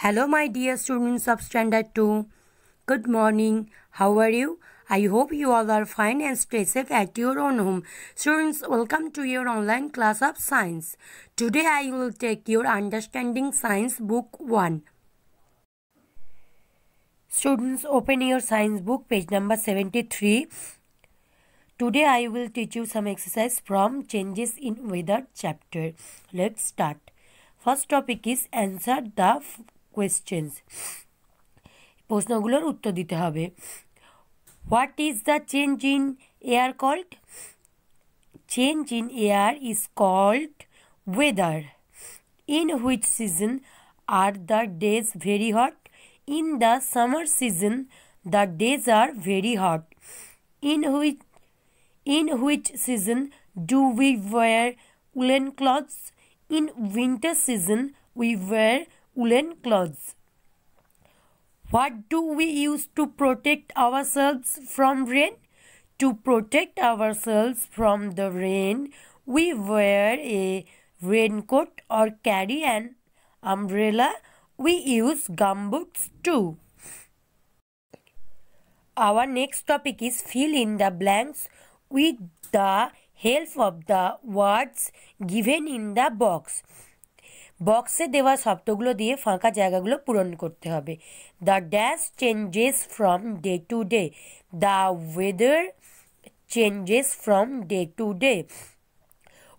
Hello, my dear students of Standard 2. Good morning. How are you? I hope you all are fine and stay safe at your own home. Students, welcome to your online class of science. Today I will take your Understanding Science Book 1. Students, open your science book, page number 73. Today I will teach you some exercise from Changes in Weather chapter. Let's start. First topic is answer the questions প্রশ্নগুলোর উত্তর দিতে হবে what is the change in air called change in air is called weather in which season are the days very hot in the summer season the days are very hot in which in which season do we wear woollen clothes in winter season we wear woolen clothes. What do we use to protect ourselves from rain? To protect ourselves from the rain, we wear a raincoat or carry an umbrella. We use gumboots too. Our next topic is fill in the blanks with the help of the words given in the box. বক্সে দেবা সপ্তগ্লো দিয়ে ফাঁকা জায়গাগুলো পূরণ করতে হবে the dash changes from day to day the weather changes from day to day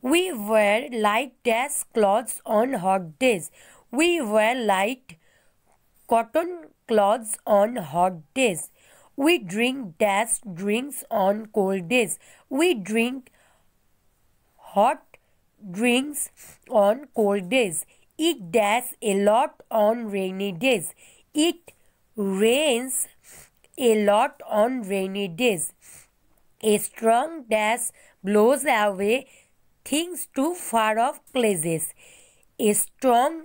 we wear light dash clothes on hot days we wear light cotton clothes on hot days we drink dash drinks on cold days we drink hot drinks on cold days. It does a lot on rainy days. It rains a lot on rainy days. A strong dash blows away things to far off places. A strong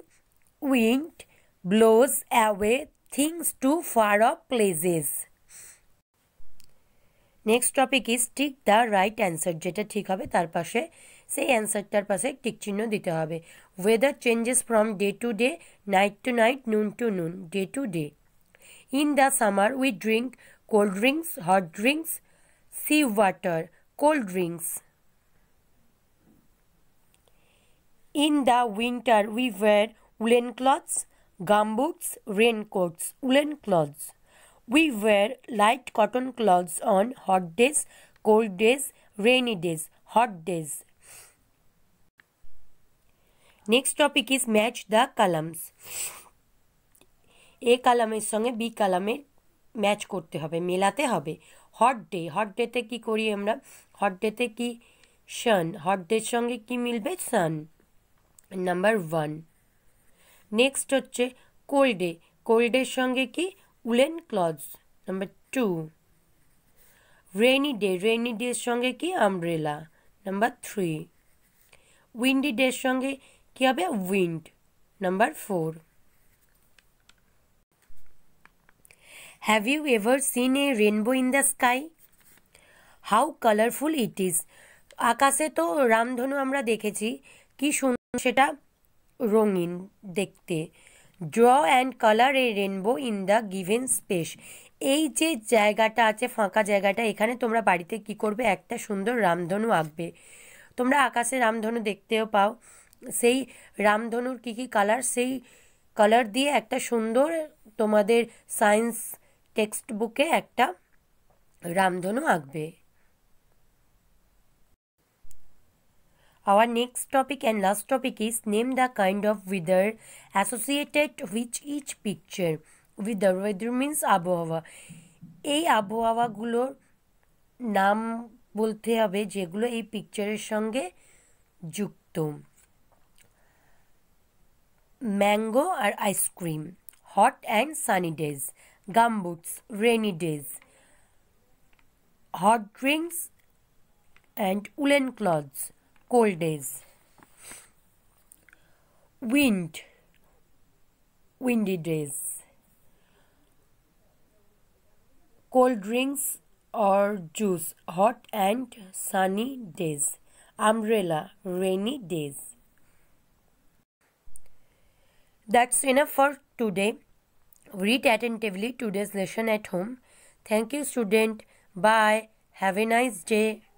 wind blows away things to far off places. Next topic is tick the right answer যেটা ঠিক হবে তার পাশে সেই অ্যান্সারটার পাশে tick চিহ্ন দিতে হবে weather changes from day to day night to night noon to noon day to day in the summer we drink cold drinks hot drinks sea water cold drinks in the winter we wear woollen clothes gumboots raincoats woollen clothes We wear light cotton clothes on hot days, cold days, rainy days, hot days. Next topic is match the columns A কালামের সঙ্গে B কালামের match করতে হবে মেলাতে হবে hot day hot ডেতে কি করি আমরা হট ডেতে কি সান হট ডের সঙ্গে কি মিলবে সান নাম্বার ওয়ান নেক্সট হচ্ছে কোল্ড ডে কোল্ডের সঙ্গে কি woollen clothes number two rainy day rainy ডের সঙ্গে কি আমব্রেলা নাম্বার থ্রি উইন্ডি ডের সঙ্গে কী হবে wind number four have you ever seen a rainbow in the sky how colourful it is আকাশে তো রামধনু আমরা দেখেছি কি সুন্দর সেটা রঙিন দেখতে draw and colour a rainbow in the given space এই যে জায়গাটা আছে ফাঁকা জায়গাটা এখানে তোমরা বাড়িতে কি করবে একটা সুন্দর রামধনু আঁকবে তোমরা আকাশে রামধনু দেখতেও পাও সেই রামধনুর কী কী কালার সেই কালার দিয়ে একটা সুন্দর তোমাদের সায়েন্স টেক্সট বুকে একটা রামধনু আঁকবে Our next topic and last topic is name the kind of weather associated with each picture. Weather, weather means abohava. E abohava gulor nam bolte abe jegulo a picture shange jukto. Mango or ice cream. Hot and sunny days. Gumbuts, rainy days. Hot drinks and woolen clothes cold days. Wind, windy days. Cold drinks or juice, hot and sunny days. Umbrella, rainy days. That's enough for today. Read attentively today's lesson at home. Thank you, student. Bye. Have a nice day.